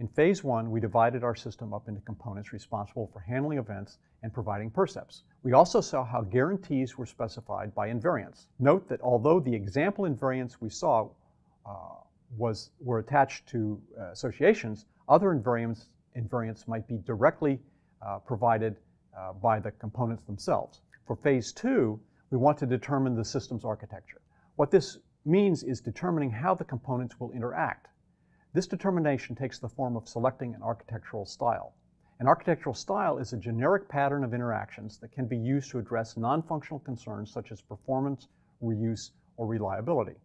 In phase one, we divided our system up into components responsible for handling events and providing percepts. We also saw how guarantees were specified by invariants. Note that although the example invariants we saw uh, was, were attached to uh, associations, other invariants, invariants might be directly uh, provided uh, by the components themselves. For phase two, we want to determine the system's architecture. What this means is determining how the components will interact this determination takes the form of selecting an architectural style. An architectural style is a generic pattern of interactions that can be used to address non-functional concerns such as performance, reuse, or reliability.